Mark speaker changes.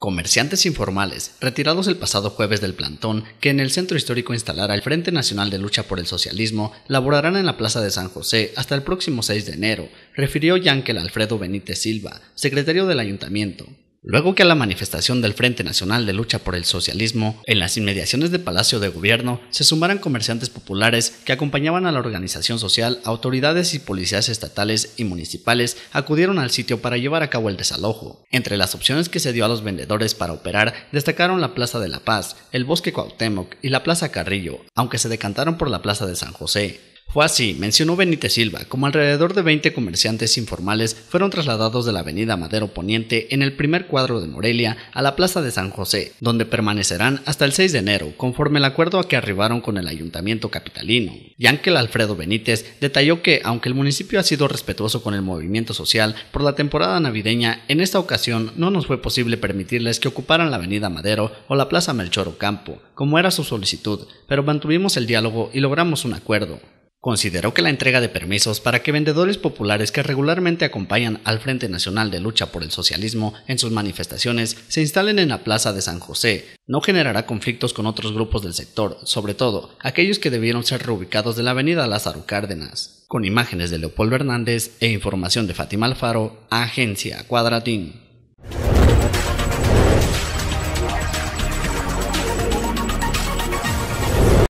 Speaker 1: Comerciantes informales, retirados el pasado jueves del plantón que en el centro histórico instalara el Frente Nacional de Lucha por el Socialismo, laborarán en la Plaza de San José hasta el próximo 6 de enero, refirió Yankel Alfredo Benítez Silva, secretario del ayuntamiento. Luego que a la manifestación del Frente Nacional de Lucha por el Socialismo en las inmediaciones del Palacio de Gobierno se sumaran comerciantes populares que acompañaban a la organización social, autoridades y policías estatales y municipales acudieron al sitio para llevar a cabo el desalojo. Entre las opciones que se dio a los vendedores para operar destacaron la Plaza de la Paz, el Bosque Cuauhtémoc y la Plaza Carrillo, aunque se decantaron por la Plaza de San José. Fue así, mencionó Benítez Silva, como alrededor de 20 comerciantes informales fueron trasladados de la avenida Madero Poniente en el primer cuadro de Morelia a la Plaza de San José, donde permanecerán hasta el 6 de enero, conforme el acuerdo a que arribaron con el ayuntamiento capitalino. Yankel Alfredo Benítez detalló que, aunque el municipio ha sido respetuoso con el movimiento social por la temporada navideña, en esta ocasión no nos fue posible permitirles que ocuparan la avenida Madero o la Plaza Melchor Ocampo, como era su solicitud, pero mantuvimos el diálogo y logramos un acuerdo consideró que la entrega de permisos para que vendedores populares que regularmente acompañan al Frente Nacional de Lucha por el Socialismo en sus manifestaciones se instalen en la Plaza de San José no generará conflictos con otros grupos del sector, sobre todo aquellos que debieron ser reubicados de la avenida Lázaro Cárdenas. Con imágenes de Leopoldo Hernández e información de Fátima Alfaro, Agencia Cuadratín.